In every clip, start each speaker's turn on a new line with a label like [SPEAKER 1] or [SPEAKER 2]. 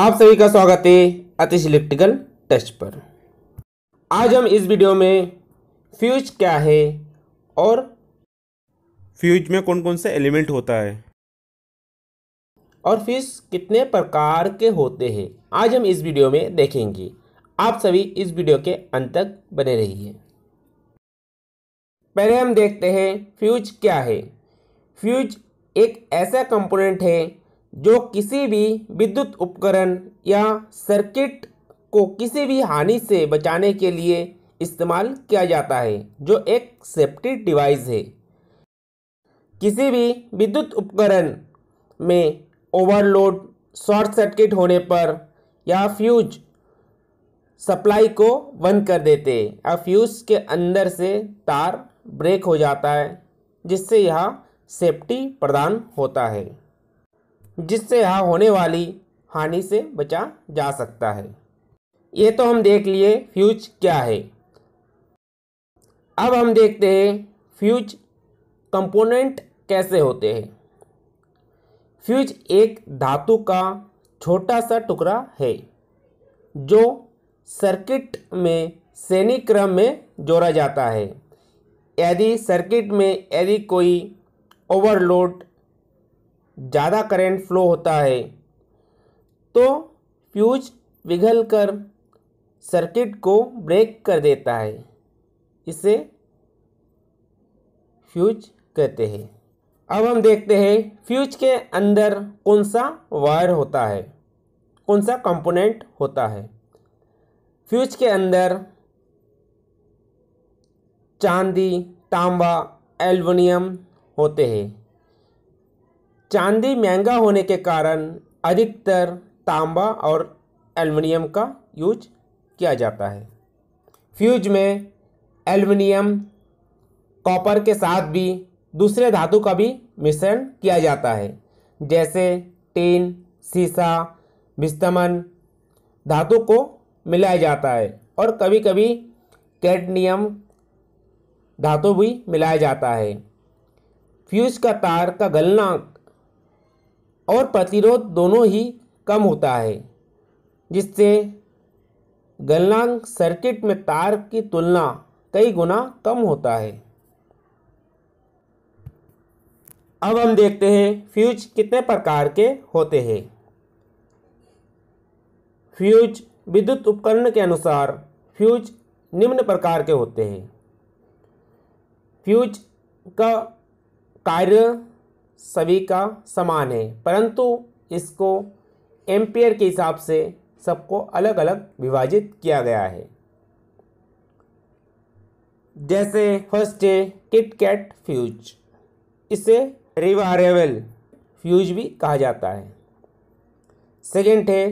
[SPEAKER 1] आप सभी का स्वागत है अतिश इलेक्ट्रिकल टच पर आज हम इस वीडियो में फ्यूज क्या है और फ्यूज में कौन कौन से एलिमेंट होता है और फ्यूज कितने प्रकार के होते हैं आज हम इस वीडियो में देखेंगे आप सभी इस वीडियो के अंत तक बने रहिए पहले हम देखते हैं फ्यूज क्या है फ्यूज एक ऐसा कंपोनेंट है जो किसी भी विद्युत उपकरण या सर्किट को किसी भी हानि से बचाने के लिए इस्तेमाल किया जाता है जो एक सेफ्टी डिवाइस है किसी भी विद्युत उपकरण में ओवरलोड शॉर्ट सर्किट होने पर या फ्यूज सप्लाई को बंद कर देते या फ्यूज़ के अंदर से तार ब्रेक हो जाता है जिससे यह सेफ्टी प्रदान होता है जिससे यहाँ होने वाली हानि से बचा जा सकता है ये तो हम देख लिए फ्यूज क्या है अब हम देखते हैं फ्यूज कंपोनेंट कैसे होते हैं फ्यूज एक धातु का छोटा सा टुकड़ा है जो सर्किट में श्रेणी क्रम में जोड़ा जाता है यदि सर्किट में यदि कोई ओवरलोड ज़्यादा करंट फ्लो होता है तो फ्यूज पिघल कर सर्किट को ब्रेक कर देता है इसे फ्यूज कहते हैं अब हम देखते हैं फ्यूज के अंदर कौन सा वायर होता है कौन सा कंपोनेंट होता है फ्यूज के अंदर चांदी तांबा एल्युमिनियम होते हैं चांदी महंगा होने के कारण अधिकतर तांबा और एल्युमिनियम का यूज किया जाता है फ्यूज में एल्युमिनियम कॉपर के साथ भी दूसरे धातु का भी मिश्रण किया जाता है जैसे टीन सीसा विस्तमन धातु को मिलाया जाता है और कभी कभी कैडनियम धातु भी मिलाया जाता है फ्यूज का तार का गलना और प्रतिरोध दोनों ही कम होता है जिससे गलनांक सर्किट में तार की तुलना कई गुना कम होता है अब हम देखते हैं फ्यूज कितने प्रकार के होते हैं फ्यूज विद्युत उपकरण के अनुसार फ्यूज निम्न प्रकार के होते हैं फ्यूज का कार्य सभी का समान है परंतु इसको एम्पेयर के हिसाब से सबको अलग अलग विभाजित किया गया है जैसे फर्स्ट है किट कैट फ्यूज इसे रिवारेबल फ्यूज भी कहा जाता है सेकेंड है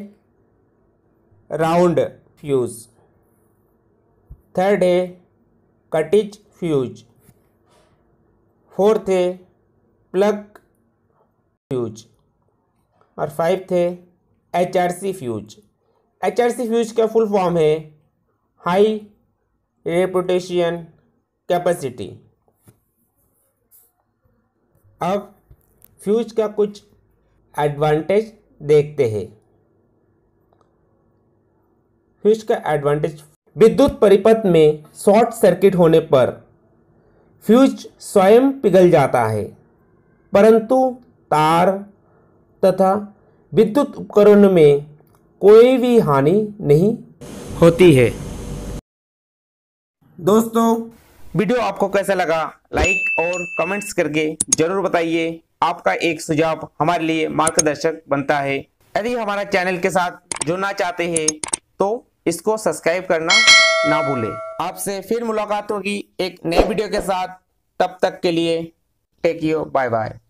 [SPEAKER 1] राउंड फ्यूज थर्ड है कटिज फ्यूज फोर्थ है प्लग फ्यूज और fifth H R C fuse H R C fuse का फुल फॉर्म है हाई रेपोटेशियन कैपेसिटी अब फ्यूज का कुछ एडवांटेज देखते हैं फ्यूज का एडवांटेज विद्युत परिपथ में शॉर्ट सर्किट होने पर फ्यूज स्वयं पिघल जाता है परंतु तार तथा विद्युत उपकरण में कोई भी हानि नहीं होती है दोस्तों वीडियो आपको कैसा लगा लाइक और कमेंट्स करके जरूर बताइए आपका एक सुझाव हमारे लिए मार्गदर्शक बनता है यदि हमारा चैनल के साथ जुड़ना चाहते हैं तो इसको सब्सक्राइब करना ना भूलें आपसे फिर मुलाकात होगी एक नए वीडियो के साथ तब तक के लिए टेक यू बाय बाय